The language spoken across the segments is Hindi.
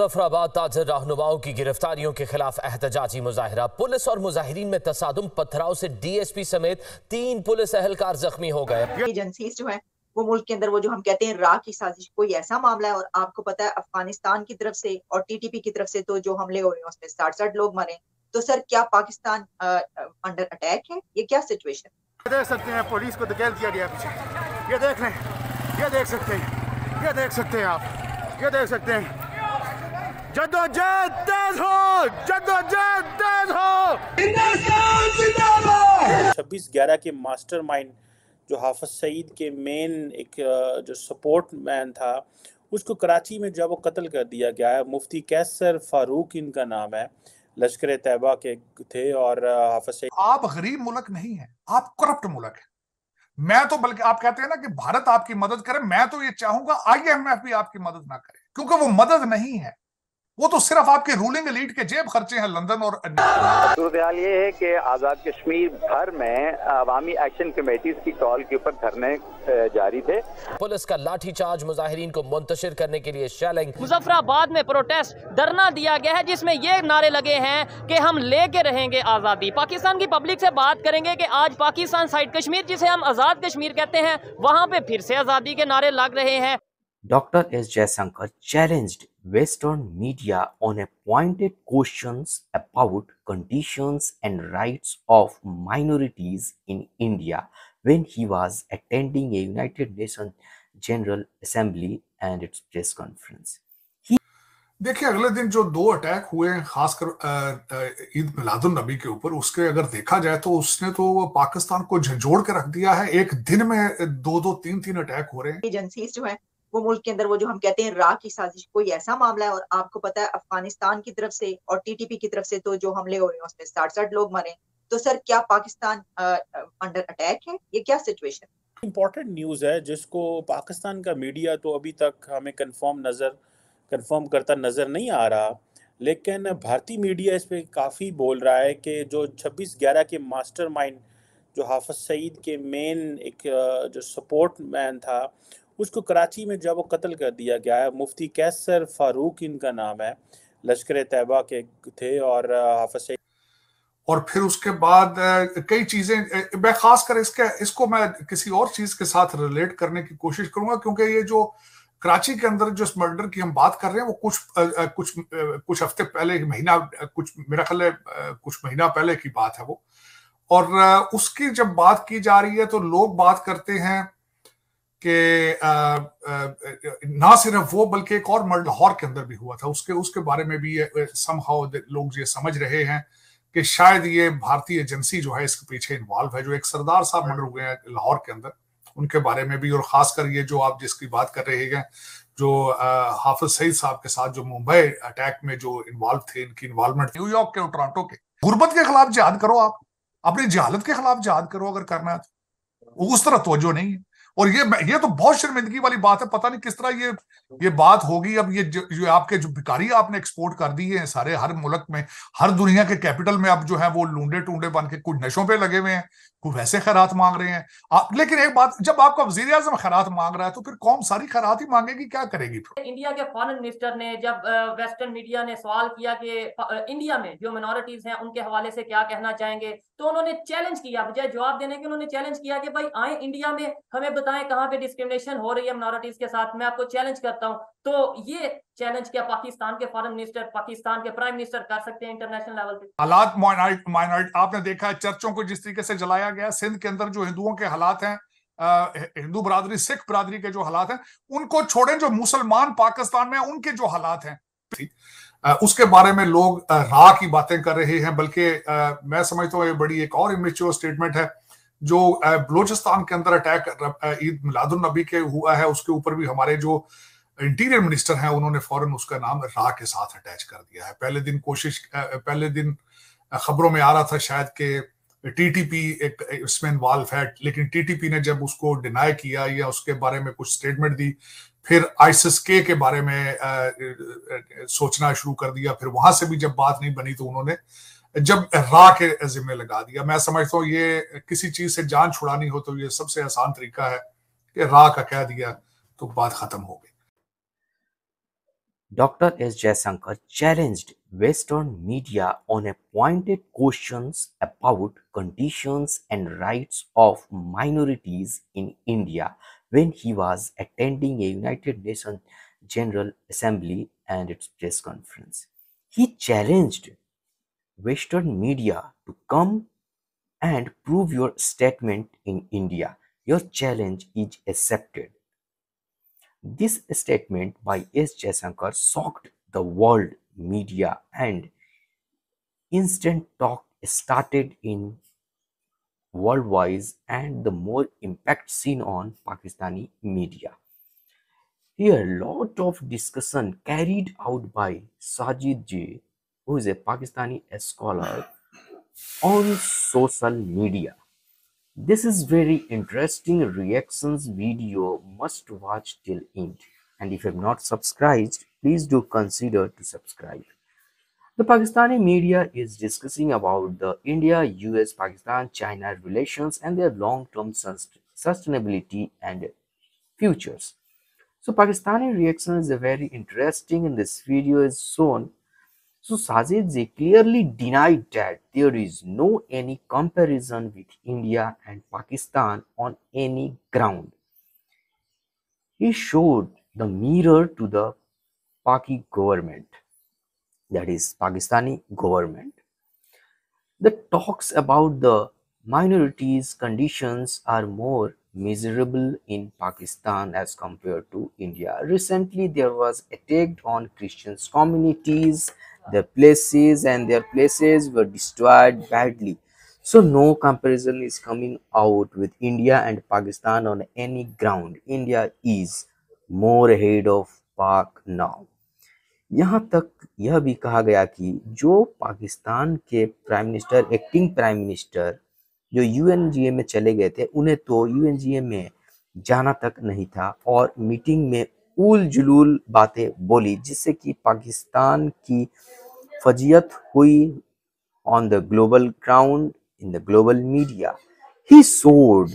मुजफ्फराबाद ताजर रहनुमाओं की गिरफ्तारियों के खिलाफ एहतजाजी मुजाहरा पुलिस और मुजाहरीन में तसादम पथराव से डीएसपी समेत तीन पुलिस एहलकार जख्मी हो गए वो मुल्क के अंदर वो जो हम कहते हैं राह की साजिश कोई ऐसा मामला है और आपको पता है अफगानिस्तान की तरफ से और टीटीपी की तरफ से तो जो हमले हो रहे हैं उसमें साठ साठ लोग मरे तो सर क्या पाकिस्तान अंडर अटैक है ये क्या सिचुएशन देख सकते हैं पुलिस को धकेल दिया गया पीछे ये देख रहे हैं ये देख सकते हैं ये देख सकते हैं आप ये देख सकते हैं जदोजहद तेज हो जदोजहद तेज हो छब्बीस ग्यारह के मास्टरमाइंड जो हाफज सईद के मेन एक जो सपोर्ट मैन था उसको कराची में जब वो कत्ल कर दिया गया है मुफ्ती कैसर फारूक इनका नाम है लश्कर तैयबा के थे और हाफज सईद आप गरीब मुल्क नहीं है आप करप्ट मुल्क है मैं तो बल्कि आप कहते हैं ना कि भारत आपकी मदद करे मैं तो ये चाहूंगा आईएमएफ भी आपकी मदद ना करे क्योंकि वो मदद नहीं है वो तो सिर्फ आपके रूलिंग लीड के जेब खर्चे हैं लंदन और ये है कि आज़ाद कश्मीर भर में अवामी एक्शन कमेटीज की कॉल के ऊपर धरने जारी थे पुलिस का लाठीचार्ज मुजाहरीन को मुंतशिर करने के लिए शैलिंग मुजफ्फराबाद में प्रोटेस्ट धरना दिया गया है जिसमें ये नारे लगे हैं कि हम लेके रहेंगे आज़ादी पाकिस्तान की पब्लिक से बात करेंगे कि आज पाकिस्तान साइड कश्मीर जिसे हम आज़ाद कश्मीर कहते हैं वहाँ पे फिर से आज़ादी के नारे लग रहे हैं Doctor S. Jaishankar challenged Western media on pointed questions about conditions and rights of minorities in India when he was attending a United Nations General Assembly and its press conference. देखिए अगले दिन जो दो अटैक हुए हैं खासकर ईद मिलादुल नबी के ऊपर उसके अगर देखा जाए तो उसने तो पाकिस्तान को झंझोड़ के रख दिया है एक दिन में दो दो तीन तीन अटैक हो रहे हैं एजेंसीज जो है वो मुल्क के अंदर वो जो हम कहते हैं राह की साजिश कोई ऐसा मामला है और आपको पता है अफगानिस्तान की तरफ से और टीटीपी की तरफ से तो जो हमले हो रहे हैं उसमें साठ साठ लोग मरे तो सर क्या पाकिस्तान अंडर अटैक है ये क्या सिचुएशन इम्पॉर्टेंट न्यूज़ है जिसको पाकिस्तान का मीडिया तो अभी तक हमें कंफर्म नज़र कंफर्म करता नज़र नहीं आ रहा लेकिन भारतीय मीडिया इस पर काफ़ी बोल रहा है कि जो 26 ग्यारह के मास्टरमाइंड जो हाफ़ सईद के मेन एक जो सपोर्ट मैन था उसको कराची में जब वो कत्ल कर दिया गया है मुफ्ती कैसर फारूक इनका नाम है लश्कर तैबा के थे और हाफज और फिर उसके बाद कई चीजें मैं खासकर इसके इसको मैं किसी और चीज के साथ रिलेट करने की कोशिश करूंगा क्योंकि ये जो कराची के अंदर जो इस मर्डर की हम बात कर रहे हैं वो कुछ कुछ कुछ हफ्ते पहले महीना कुछ मेरा ख्याल है कुछ महीना पहले की बात है वो और उसकी जब बात की जा रही है तो लोग बात करते हैं कि ना सिर्फ वो बल्कि एक और मर्ड लाहौर के अंदर भी हुआ था उसके उसके बारे में भी ये समहाउ लोग ये समझ रहे हैं कि शायद ये भारतीय एजेंसी जो है इसके पीछे इन्वॉल्व है जो एक सरदार साहब मर्डर हुए हैं लाहौर के अंदर उनके बारे में भी और खासकर ये जो आप जिसकी बात कर रहे हैं जो हाफिज सईद साहब के साथ जो मुंबई अटैक में जो इन्वॉल्व थे इनकी इन्वॉल्वमेंट न्यूयॉर्क के और टोरटो के गुर्बत के खिलाफ जहाद करो आप अपनी जहालत के खिलाफ जहाद करो अगर करना है तो। उस तरह तोजो नहीं है और ये ये तो बहुत शर्मिंदगी वाली बात है पता नहीं किस तरह ये ये बात होगी अब ये जो, आपके जो भिकारी आपने एक्सपोर्ट कर दिए हैं सारे हर मुल्क में हर दुनिया के कैपिटल में अब जो है वो लूडे टूडे बन के कुछ नशों पे लगे हुए हैं वो वैसे खैरात मांग रहे हैं आ, लेकिन एक बात जब आपका वजीर आजम खैरात मांग रहा है तो फिर कौन सारी खैरात ही मांगेगी क्या करेगी फिर इंडिया के फॉरन मिनिस्टर ने जब वेस्टर्न मीडिया ने सवाल किया कि इंडिया में जो मिनोरिटीज हैं उनके हवाले से क्या कहना चाहेंगे तो उन्होंने चैलेंज किया बजाय जवाब देने के उन्होंने चैलेंज किया कि भाई आए इंडिया में हमें बताएं कहाँ पे डिस्क्रिमिनेशन हो रही है मिनोरिटीज के साथ मैं आपको चैलेंज करता हूँ तो ये चैलेंज क्या पाकिस्तान के फॉरन मिनिस्टर पाकिस्तान के प्राइम मिनिस्टर कर सकते हैं इंटरनेशनल लेवल पे हालात माइनॉरिटी आपने देखा है चर्चों को जिस तरीके से जलाया बताया गया सिंध के अंदर जो हिंदुओं के हालात हैं हिंदू बरादरी सिख बरादरी के जो हालात हैं उनको छोड़ें जो मुसलमान पाकिस्तान में उनके जो हालात हैं उसके बारे में लोग राह की बातें कर रहे हैं बल्कि मैं समझता हूँ ये बड़ी एक और इमेच्योर स्टेटमेंट है जो बलोचिस्तान के अंदर अटैक ईद मिलादुलनबी के हुआ है उसके ऊपर भी हमारे जो इंटीरियर मिनिस्टर हैं उन्होंने फौरन उसका नाम राह के साथ अटैच कर दिया है पहले दिन कोशिश पहले दिन खबरों में आ रहा था शायद के टीटीपी एक इसमें इन्वॉल्व है लेकिन टीटीपी ने जब उसको डिनाई किया या उसके बारे में कुछ स्टेटमेंट दी फिर आईसिस के के बारे में आ, सोचना शुरू कर दिया फिर वहां से भी जब बात नहीं बनी तो उन्होंने जब रा के जिम्मे लगा दिया मैं समझता हूँ ये किसी चीज से जान छुड़ानी हो तो ये सबसे आसान तरीका है कि रा का कह दिया तो बात खत्म हो गई doctor S Jaishankar challenged Western media on appointed questions about conditions and rights of minorities in India when he was attending a United Nations General Assembly and its press conference. He challenged Western media to come and prove your statement in India. Your challenge is accepted. This statement by S. Jaishankar shocked the world media and instant talk started in worldwide and the more impact seen on Pakistani media. Here, lot of discussion carried out by Sajid J, who is a Pakistani scholar, on social media. This is very interesting reactions video must watch till end. And if you have not subscribed, please do consider to subscribe. The Pakistani media is discussing about the India, US, Pakistan, China relations and their long-term sustainability and futures. So Pakistani reaction is very interesting in this video is shown. So Sajid clearly denied that there is no any comparison with India and Pakistan on any ground. He showed the mirror to the Paki government, that is Pakistani government. The talks about the minorities' conditions are more miserable in Pakistan as compared to India. Recently, there was attack on Christian communities. Their places and their places were destroyed badly. So no comparison is coming out with India and Pakistan on any ground. India is more ahead of Pak now. यहाँ तक यह भी कहा गया कि जो पाकिस्तान के prime minister acting prime minister जो यू में चले गए थे उन्हें तो यू में जाना तक नहीं था और मीटिंग में उल जुलूल बातें बोली जिससे कि पाकिस्तान की फजीयत हुई on the global ground in the global media he showed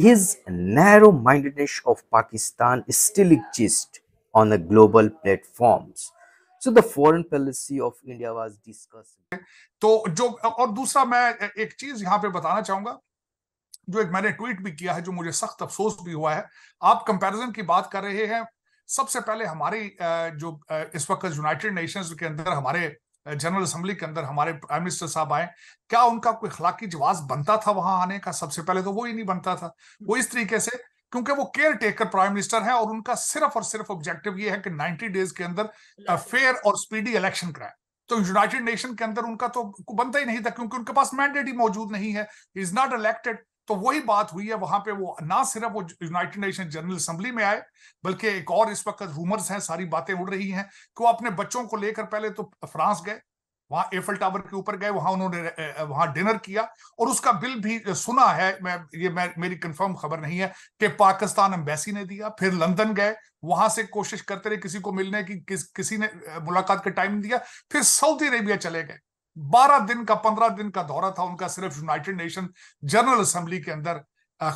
his narrow mindedness of Pakistan still exist on the global platforms. So the foreign policy of India was discussed. तो जो और दूसरा मैं एक चीज यहाँ पे बताना चाहूंगा जो एक मैंने ट्वीट भी किया है जो मुझे सख्त अफसोस भी हुआ है आप कंपैरिजन की बात कर रहे हैं सबसे पहले हमारी जो इस वक्त यूनाइटेड नेशंस के अंदर हमारे जनरल असेंबली के अंदर हमारे प्राइम मिनिस्टर साहब आए क्या उनका कोई खलाकी जवाब बनता था वहां आने का सबसे पहले तो वो ही नहीं बनता था वो इस तरीके से क्योंकि वो केयर टेकर प्राइम मिनिस्टर है और उनका सिर्फ और सिर्फ ऑब्जेक्टिव ये है कि 90 डेज के अंदर फेयर uh, और स्पीडी इलेक्शन कराए तो यूनाइटेड नेशन के अंदर उनका तो बनता ही नहीं था क्योंकि उनके पास मैंडेट ही मौजूद नहीं है इज नॉट इलेक्टेड तो वही बात हुई है वहां पे वो ना सिर्फ वो यूनाइटेड नेशन जनरल असेंबली में आए बल्कि एक और इस वक्त रूमर्स हैं सारी बातें उड़ रही हैं कि वो अपने बच्चों को लेकर पहले तो फ्रांस गए वहां एफल टावर के ऊपर गए वहां उन्होंने वहां डिनर किया और उसका बिल भी सुना है मैं ये मैं मेरी कंफर्म खबर नहीं है कि पाकिस्तान एम्बेसी ने दिया फिर लंदन गए वहां से कोशिश करते रहे किसी को मिलने की कि, किसी ने मुलाकात का टाइम दिया फिर सऊदी अरेबिया चले गए बारह दिन का पंद्रह दिन का दौरा था उनका सिर्फ यूनाइटेड नेशन जनरल असेंबली के अंदर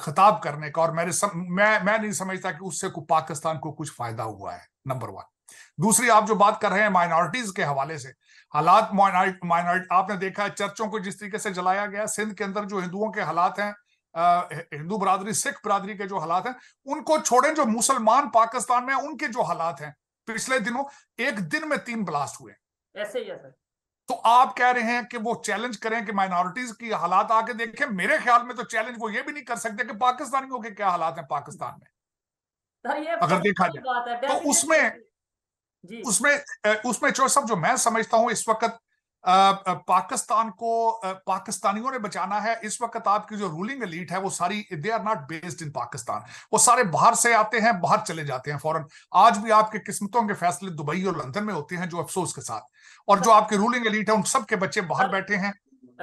खिताब करने का और मेरे सम, मैं मैं नहीं समझता कि उससे को पाकिस्तान को कुछ फायदा हुआ है नंबर वन दूसरी आप जो बात कर रहे हैं माइनॉरिटीज के हवाले से हालात माइनॉरिटी आपने देखा है चर्चों को जिस तरीके से जलाया गया सिंध के अंदर जो हिंदुओं के हालात हैं हिंदू बरादरी सिख बरादरी के जो हालात हैं उनको छोड़ें जो मुसलमान पाकिस्तान में उनके जो हालात हैं पिछले दिनों एक दिन में तीन ब्लास्ट हुए ऐसे ही है तो आप कह रहे हैं कि वो चैलेंज करें कि माइनॉरिटीज की हालात आके देखें मेरे ख्याल में तो चैलेंज वो ये भी नहीं कर सकते कि पाकिस्तानियों के क्या हालात हैं पाकिस्तान में अगर देखा जाए तो उसमें उसमें उसमें चोर साहब जो मैं समझता हूँ इस वक्त पाकिस्तान को पाकिस्तानियों ने बचाना है इस वक्त आपकी जो रूलिंग एलीट है वो सारी they are not based in Pakistan वो सारे बाहर से आते हैं बाहर चले जाते हैं फॉरन आज भी आपके किस्मतों के फैसले दुबई और लंदन में होते हैं जो अफसोस के साथ और जो आपके रूलिंग एलीट है उन सबके बच्चे बाहर बैठे हैं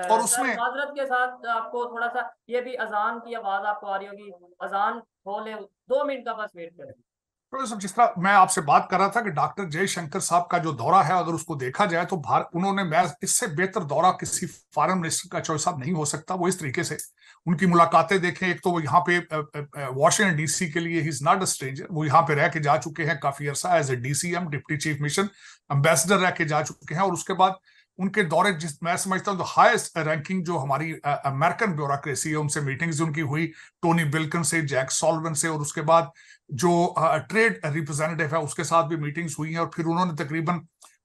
और उसमें माजरत के साथ आपको थोड़ा सा ये भी अजान की आवाज आपको आ रही होगी अजान खोले दो मिनट का बस वेट करें प्रोफेसर तो जिस तरह मैं आपसे बात कर रहा था कि डॉक्टर जयशंकर साहब का जो दौरा है अगर उसको देखा जाए तो भारत उन्होंने मैं इससे बेहतर दौरा किसी फॉरन मिनिस्टर का चॉइस साहब नहीं हो सकता वो इस तरीके से उनकी मुलाकातें देखें एक तो वो यहाँ पे वॉशिंगटन डीसी के लिए he is not a stranger वो यहाँ पे रह के जा चुके हैं काफी अरसा as a DCM deputy chief mission ambassador रह के जा चुके हैं और उसके बाद उनके दौरे जिस मैं समझता हूँ तो हाईएस्ट रैंकिंग जो हमारी अमेरिकन ब्यूरोक्रेसी है उनसे मीटिंग्स उनकी हुई टोनी बिल्कन से जैक सॉल्वन से और उसके बाद जो ट्रेड रिप्रेजेंटेटिव है उसके साथ भी मीटिंग्स हुई हैं और फिर उन्होंने तकरीबन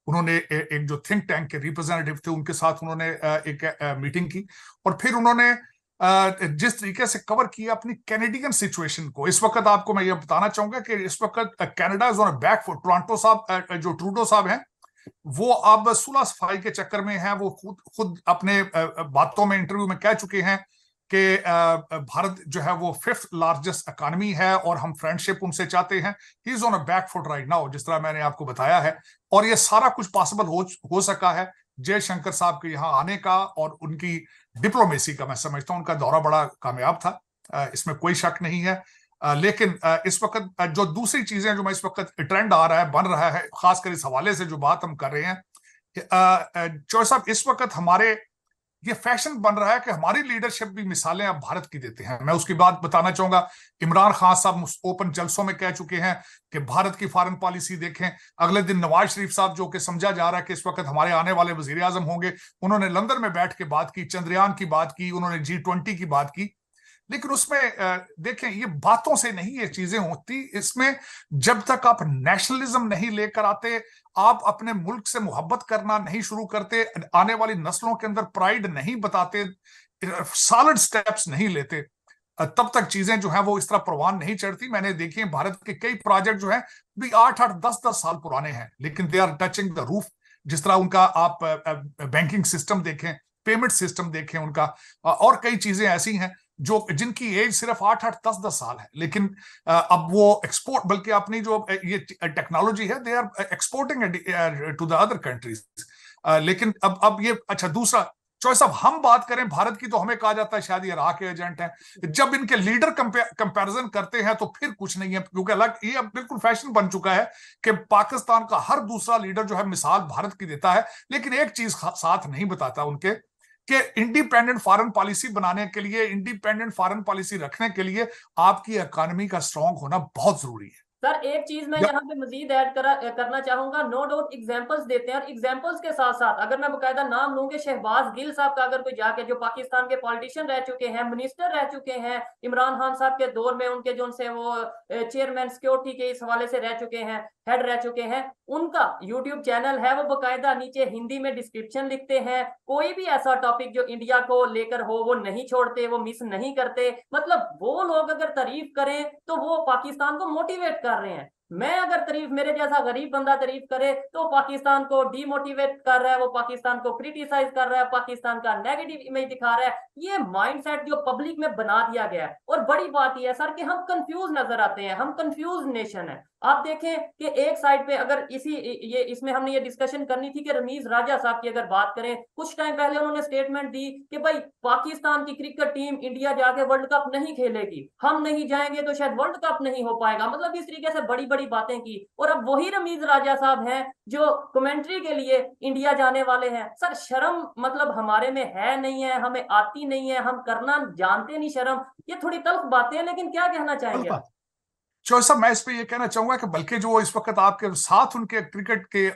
उन्होंने एक जो थिंक टैंक के रिप्रेजेंटेटिव थे उनके साथ उन्होंने एक मीटिंग की और फिर उन्होंने जिस तरीके से कवर किया अपनी कैनेडियन सिचुएशन को इस वक्त आपको मैं ये बताना चाहूंगा कि इस वक्त Canada is on back for Toronto साहब जो ट्रूडो साहब हैं वो अब सुलह सफाई के चक्कर में है वो खुद खुद अपने बातों में इंटरव्यू में कह चुके हैं कि भारत जो है वो फिफ्थ लार्जेस्ट इकानमी है और हम फ्रेंडशिप उनसे चाहते हैं he is on a back foot right now जिस तरह मैंने आपको बताया है और ये सारा कुछ पॉसिबल हो हो सका है जयशंकर साहब के यहाँ आने का और उनकी डिप्लोमेसी का मैं समझता हूँ उनका दौरा बड़ा कामयाब था इसमें कोई शक नहीं है लेकिन इस वक्त जो दूसरी चीजें जो मैं इस वक्त ट्रेंड आ रहा है बन रहा है खासकर इस हवाले से जो बात हम कर रहे हैं चौर साहब इस वक्त हमारे ये फैशन बन रहा है कि हमारी लीडरशिप भी मिसालें अब भारत की देते हैं मैं उसकी बात बताना चाहूंगा इमरान खान साहब ओपन जलसों में कह चुके हैं कि भारत की फॉरन पॉलिसी देखें अगले दिन नवाज शरीफ साहब जो कि समझा जा रहा है कि इस वक्त हमारे आने वाले वजीर आजम होंगे उन्होंने लंदन में बैठ के बात की चंद्रयान की बात की उन्होंने जी ट्वेंटी की बात की लेकिन उसमें देखें ये बातों से नहीं ये चीजें होती इसमें जब तक आप नेशनलिज्म नहीं लेकर आते आप अपने मुल्क से मुहब्बत करना नहीं शुरू करते आने वाली नस्लों के अंदर प्राइड नहीं बताते सॉलिड स्टेप्स नहीं लेते तब तक चीजें जो है वो इस तरह प्रवान नहीं चढ़ती मैंने देखी है भारत के कई प्रोजेक्ट जो है भी आठ आठ दस दस साल पुराने हैं लेकिन they are touching the roof जिस तरह उनका आप बैंकिंग सिस्टम देखें पेमेंट सिस्टम देखें उनका और कई चीजें ऐसी हैं जो जिनकी एज सिर्फ आठ आठ दस दस साल है लेकिन अब वो एक्सपोर्ट बल्कि अपनी जो ये टेक्नोलॉजी है they are exporting to the other countries लेकिन अब अब ये अच्छा दूसरा चॉइस अब हम बात करें भारत की तो हमें कहा जाता है शायद ये राह के एजेंट हैं जब इनके लीडर कंपैरिजन करते हैं तो फिर कुछ नहीं है क्योंकि अलग ये अब बिल्कुल फैशन बन चुका है कि पाकिस्तान का हर दूसरा लीडर जो है मिसाल भारत की देता है लेकिन एक चीज साथ नहीं बताता उनके कि इंडिपेंडेंट फॉरेन पॉलिसी बनाने के लिए इंडिपेंडेंट फॉरेन पॉलिसी रखने के लिए आपकी इकॉनमी का स्ट्रांग होना बहुत जरूरी है सर एक चीज मैं यहाँ पे मजीद ऐड करना चाहूंगा नो डाउट एग्जांपल्स देते हैं और एग्जांपल्स के साथ साथ अगर मैं बकायदा नाम लूंगे शहबाज गिल साहब का अगर कोई जाके जो पाकिस्तान के पॉलिटिशियन रह चुके हैं मिनिस्टर रह चुके हैं इमरान खान साहब के दौर में उनके जो उनसे वो चेयरमैन सिक्योरिटी के इस हवाले से रह चुके हैं हेड रह चुके हैं उनका यूट्यूब चैनल है वो बाकायदा नीचे हिंदी में डिस्क्रिप्शन लिखते हैं कोई भी ऐसा टॉपिक जो इंडिया को लेकर हो वो नहीं छोड़ते वो मिस नहीं करते मतलब वो लोग अगर तारीफ करें तो वो पाकिस्तान को मोटिवेट कर कर रहे हैं मैं अगर तरीफ मेरे जैसा गरीब बंदा तरीफ करे तो पाकिस्तान को डिमोटिवेट कर रहा है वो पाकिस्तान को क्रिटिसाइज कर रहा है पाकिस्तान का नेगेटिव इमेज दिखा रहा है ये माइंडसेट जो पब्लिक में बना दिया गया है और बड़ी बात यह है सर कि हम कंफ्यूज नजर आते हैं हम कंफ्यूज नेशन है आप देखें कि एक साइड पे अगर इसी ये इसमें हमने ये डिस्कशन करनी थी कि रमीज राजा साहब की अगर बात करें कुछ टाइम पहले उन्होंने स्टेटमेंट दी कि भाई पाकिस्तान की क्रिकेट टीम इंडिया जाके वर्ल्ड कप नहीं खेलेगी हम नहीं जाएंगे तो शायद वर्ल्ड कप नहीं हो पाएगा मतलब इस तरीके से बड़ी बड़ी बातें की और अब वही रमीज राजा साहब हैं जो कमेंट्री के लिए इंडिया जाने वाले हैं सर शर्म मतलब हमारे में है नहीं है हमें आती नहीं है हम करना जानते नहीं शर्म ये थोड़ी तल्ख बातें हैं लेकिन क्या कहना चाहेंगे चौसा मैं इस पर यह कहना चाहूंगा कि बल्कि जो इस वक्त आपके साथ उनके क्रिकेट के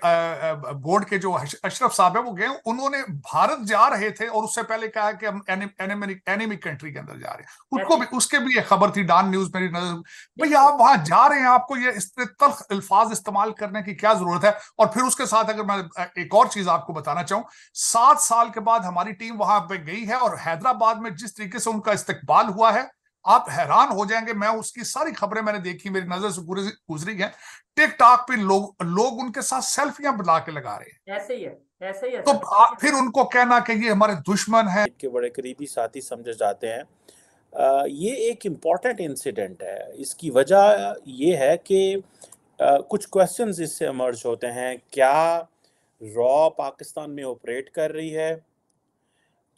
बोर्ड के जो अशरफ साहब है वो गए उन्होंने भारत जा रहे थे और उससे पहले कहा कि हम एनिमी कंट्री के अंदर जा रहे हैं उसको भी उसके भी ये खबर थी डान न्यूज मेरी नजर भैया आप वहां जा रहे हैं आपको ये इस तल्ख अल्फाज इस्तेमाल करने की क्या जरूरत है और फिर उसके साथ अगर मैं एक और चीज आपको बताना चाहूँ सात साल के बाद हमारी टीम वहां पर गई है और हैदराबाद में जिस तरीके से उनका इस्तेबाल हुआ है आप हैरान हो जाएंगे मैं उसकी सारी खबरें मैंने देखी मेरी नजर से गुजरी है टिकटॉक पे लोग लोग उनके साथ सेल्फियां बुला के लगा रहे हैं ऐसे ही है ऐसे ही है तो आप फिर उनको कहना कि ये हमारे दुश्मन है के बड़े करीबी साथी समझे जाते हैं आ, ये एक इम्पॉर्टेंट इंसिडेंट है इसकी वजह ये है कि कुछ क्वेश्चन इससे इमर्ज होते हैं क्या रॉ पाकिस्तान में ऑपरेट कर रही है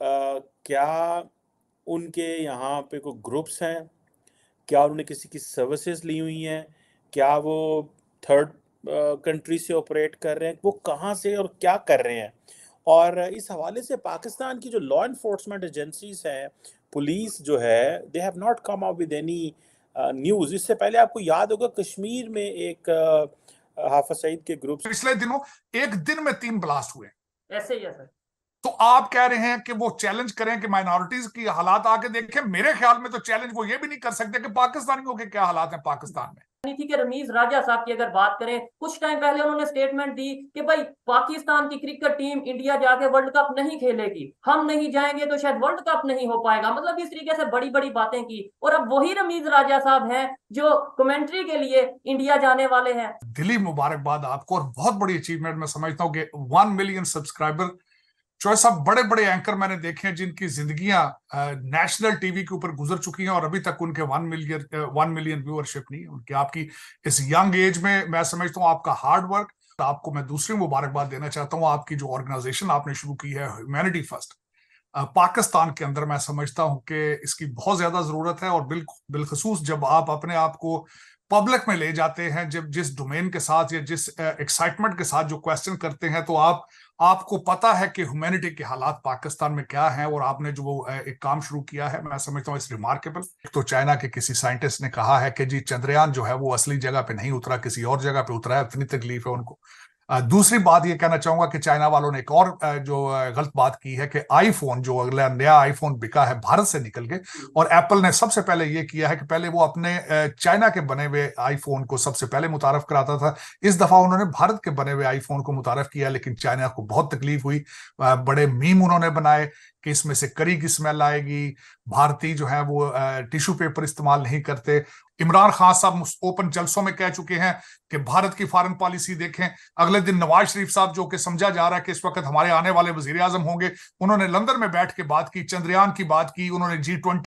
आ, क्या उनके यहाँ पे कोई ग्रुप्स हैं क्या उन्होंने किसी की सर्विसेज ली हुई हैं क्या वो थर्ड कंट्री से ऑपरेट कर रहे हैं वो कहाँ से और क्या कर रहे हैं और इस हवाले से पाकिस्तान की जो लॉ इन्फोर्समेंट एजेंसीज हैं पुलिस जो है they have not come up with any news इससे पहले आपको याद होगा कश्मीर में एक हाफ सईद के ग्रुप पिछले दिनों एक दिन में तीन ब्लास्ट हुए ऐसे ही है सर तो आप कह रहे हैं कि वो चैलेंज करें कि माइनॉरिटीज की हालात आके देखें मेरे ख्याल में तो चैलेंज वो ये भी नहीं कर सकते कि पाकिस्तानियों के क्या हालात हैं पाकिस्तान में थी कि रमीज राजा साहब की अगर बात करें कुछ टाइम पहले उन्होंने स्टेटमेंट दी कि भाई पाकिस्तान की क्रिकेट टीम इंडिया जाके वर्ल्ड कप नहीं खेलेगी हम नहीं जाएंगे तो शायद वर्ल्ड कप नहीं हो पाएगा मतलब इस तरीके से बड़ी बड़ी बातें की और अब वही रमीज राजा साहब हैं जो कमेंट्री के लिए इंडिया जाने वाले हैं दिली मुबारकबाद आपको और बहुत बड़ी अचीवमेंट में समझता हूँ की वन मिलियन सब्सक्राइबर चॉय साहब बड़े बड़े एंकर मैंने देखे हैं जिनकी जिंदगियां नेशनल टीवी के ऊपर गुजर चुकी हैं और अभी तक उनके one million one million viewership नहीं है उनकी आपकी इस यंग एज में मैं समझता हूँ आपका हार्ड वर्क तो आपको मैं दूसरी मुबारकबाद देना चाहता हूँ आपकी जो ऑर्गेनाइजेशन आपने शुरू की है ह्यूमैनिटी फर्स्ट पाकिस्तान के अंदर मैं समझता हूं कि इसकी बहुत ज्यादा जरूरत है और बिल्कुल बिलखसूस जब आप अपने आप को पब्लिक में ले जाते हैं जब जिस डोमेन के साथ या जिस एक्साइटमेंट के साथ जो क्वेश्चन करते हैं तो आप आपको पता है कि ह्यूमैनिटी के हालात पाकिस्तान में क्या है और आपने जो वो एक काम शुरू किया है मैं समझता हूँ इस रिमार्केबल तो चाइना के किसी साइंटिस्ट ने कहा है कि जी चंद्रयान जो है वो असली जगह पे नहीं उतरा किसी और जगह पे उतरा है इतनी तकलीफ है उनको दूसरी बात ये कहना चाहूंगा कि चाइना वालों ने एक और जो गलत बात की है कि आईफोन जो अगला नया आईफोन बिका है भारत से निकल के हम्म। और एप्पल ने सबसे पहले ये किया है कि पहले वो अपने चाइना के बने हुए आईफोन को सबसे पहले मुतारफ कराता था इस दफा उन्होंने भारत के बने हुए आईफोन को मुतारफ किया लेकिन चाइना को बहुत तकलीफ हुई बड़े मीम उन्होंने बनाए कि इसमें से करी की स्मेल आएगी भारतीय जो है वो टिश्यू पेपर इस्तेमाल नहीं करते इमरान खान साहब ओपन जलसों में कह चुके हैं कि भारत की फॉरन पॉलिसी देखें अगले दिन नवाज शरीफ साहब जो कि समझा जा रहा है कि इस वक्त हमारे आने वाले वजीर आजम होंगे उन्होंने लंदन में बैठ के बात की चंद्रयान की बात की उन्होंने जी